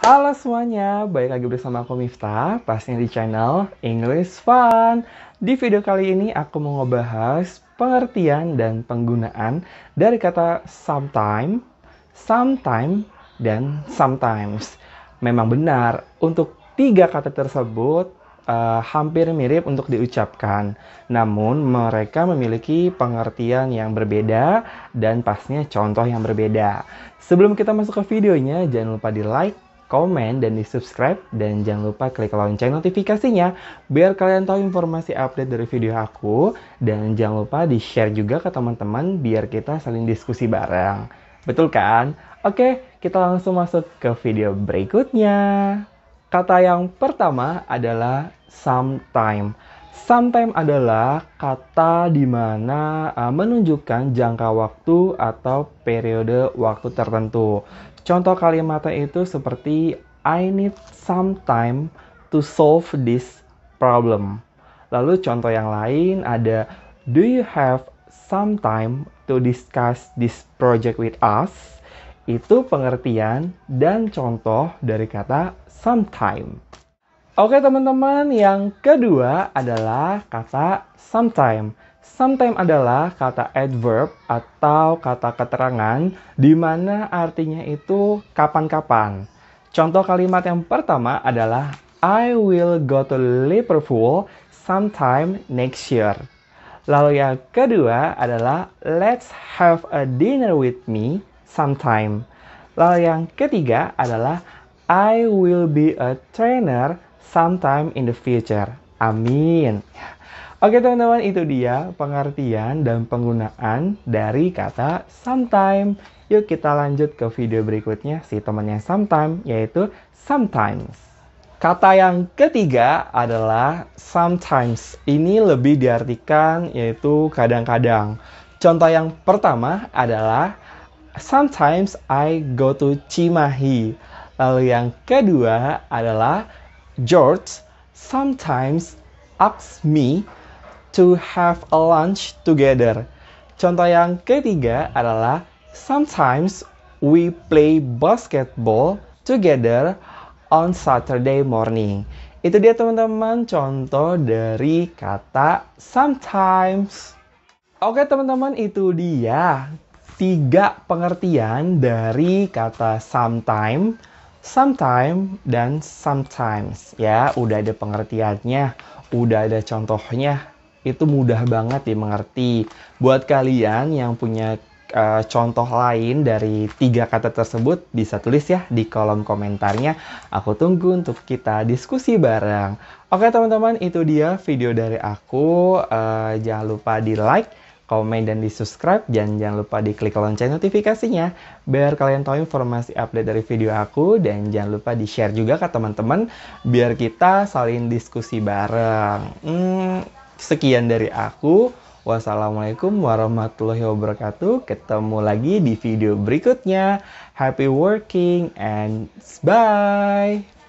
Halo semuanya, balik lagi bersama aku Miftah, pastinya di channel English Fun. Di video kali ini aku mau ngebahas pengertian dan penggunaan dari kata sometime, sometime, dan sometimes. Memang benar, untuk tiga kata tersebut uh, hampir mirip untuk diucapkan. Namun mereka memiliki pengertian yang berbeda dan pastinya contoh yang berbeda. Sebelum kita masuk ke videonya, jangan lupa di like, komen, dan di subscribe. Dan jangan lupa klik lonceng notifikasinya biar kalian tahu informasi update dari video aku. Dan jangan lupa di share juga ke teman-teman biar kita saling diskusi bareng. Betul kan? Oke, kita langsung masuk ke video berikutnya. Kata yang pertama adalah sometime. Sometime adalah kata di mana uh, menunjukkan jangka waktu atau periode waktu tertentu. Contoh kalimatnya itu seperti I need some time to solve this problem. Lalu contoh yang lain ada Do you have some time to discuss this project with us? Itu pengertian dan contoh dari kata sometime. Oke teman-teman, yang kedua adalah kata sometime. Sometime adalah kata adverb atau kata keterangan di mana artinya itu kapan-kapan. Contoh kalimat yang pertama adalah I will go to Liverpool sometime next year. Lalu yang kedua adalah let's have a dinner with me sometime. Lalu yang ketiga adalah I will be a trainer sometime in the future. Amin. Oke teman-teman, itu dia pengertian dan penggunaan dari kata sometime. Yuk kita lanjut ke video berikutnya si temannya sometime, yaitu sometimes. Kata yang ketiga adalah sometimes. Ini lebih diartikan yaitu kadang-kadang. Contoh yang pertama adalah sometimes I go to Cimahi. Lalu yang kedua adalah George sometimes asks me to have a lunch together. Contoh yang ketiga adalah sometimes we play basketball together on Saturday morning. Itu dia teman-teman contoh dari kata sometimes. Oke teman-teman itu dia tiga pengertian dari kata sometimes sometime dan sometimes ya udah ada pengertiannya udah ada contohnya itu mudah banget dimengerti buat kalian yang punya uh, contoh lain dari tiga kata tersebut bisa tulis ya di kolom komentarnya aku tunggu untuk kita diskusi bareng oke teman-teman itu dia video dari aku uh, jangan lupa di like komen, dan di subscribe. Dan jangan lupa di klik lonceng notifikasinya biar kalian tahu informasi update dari video aku. Dan jangan lupa di share juga ke teman-teman biar kita saling diskusi bareng. Hmm, sekian dari aku. Wassalamualaikum warahmatullahi wabarakatuh. Ketemu lagi di video berikutnya. Happy working and bye.